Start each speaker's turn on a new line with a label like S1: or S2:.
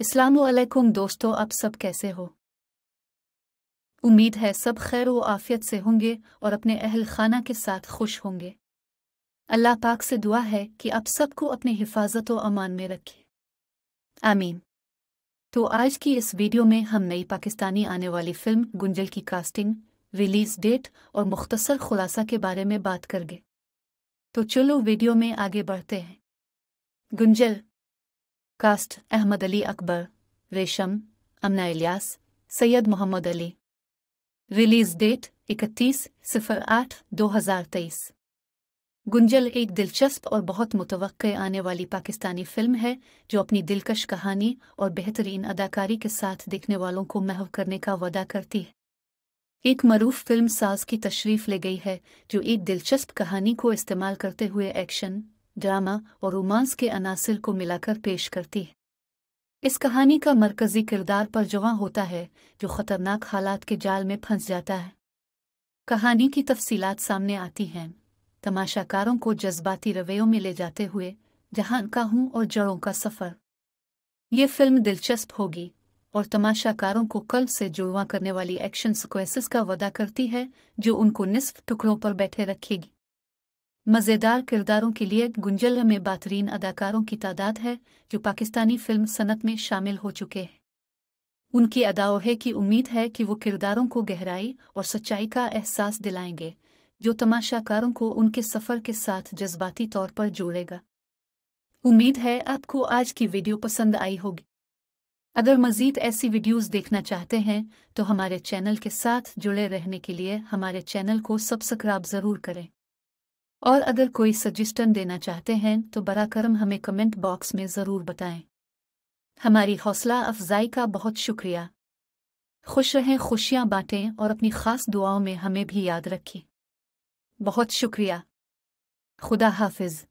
S1: अलैकुम दोस्तों आप सब कैसे हो उम्मीद है सब खैर व आफियत से होंगे और अपने अहल खाना के साथ खुश होंगे अल्लाह पाक से दुआ है कि आप सबको अपने हिफाजत व अमान में रखें आमीन तो आज की इस वीडियो में हम नई पाकिस्तानी आने वाली फिल्म गुंजल की कास्टिंग रिलीज डेट और मुख्तसर खुलासा के बारे में बात गए तो चलो वीडियो में आगे बढ़ते हैं गुंजल cast Ahmed Ali Akbar Resham Amna Ilyas Syed Mohammad Ali release date इकतीस सिफर आठ दो हज़ार तेईस गुंजल एक दिलचस्प और बहुत मुतव आने वाली पाकिस्तानी फिल्म है जो अपनी दिलकश कहानी और बेहतरीन अदाकारी के साथ देखने वालों को महव करने का वादा करती है एक मरूफ फिल्म साज की तशरीफ़ ले गई है जो एक दिलचस्प कहानी को इस्तेमाल करते हुए एक्शन ड्रामा और रोमांस के अनासर को मिलाकर पेश करती है इस कहानी का मरकजी किरदार पर जवां होता है जो खतरनाक हालात के जाल में फंस जाता है कहानी की तफसीलात सामने आती हैं तमाशाकारों को जज्बाती रवैयों में ले जाते हुए जहां का हूँ और जड़ों का सफ़र ये फिल्म दिलचस्प होगी और तमाशाकारों को कल से जुड़वा करने वाली एक्शन स्क्वेसिस का वादा करती है जो उनको निस्फ टुकड़ों पर बैठे रखेगी मज़ेदार किरदारों के लिए गुंजल में बेहतरीन अदाकारों की तादाद है जो पाकिस्तानी फिल्म सनत में शामिल हो चुके हैं उनकी अदाओहे की उम्मीद है कि वो किरदारों को गहराई और सच्चाई का एहसास दिलाएंगे जो तमाशाकारों को उनके सफ़र के साथ जज्बाती तौर पर जोड़ेगा उम्मीद है आपको आज की वीडियो पसंद आई होगी अगर मज़ीद ऐसी वीडियोस देखना चाहते हैं तो हमारे चैनल के साथ जुड़े रहने के लिए हमारे चैनल को सब्सक्राइब ज़रूर करें और अगर कोई सजेशन देना चाहते हैं तो बरा करम हमें कमेंट बॉक्स में ज़रूर बताएं हमारी हौसला अफजाई का बहुत शुक्रिया खुश रहें खुशियां बांटें और अपनी ख़ास दुआओं में हमें भी याद रखें बहुत शुक्रिया खुदा हाफिज़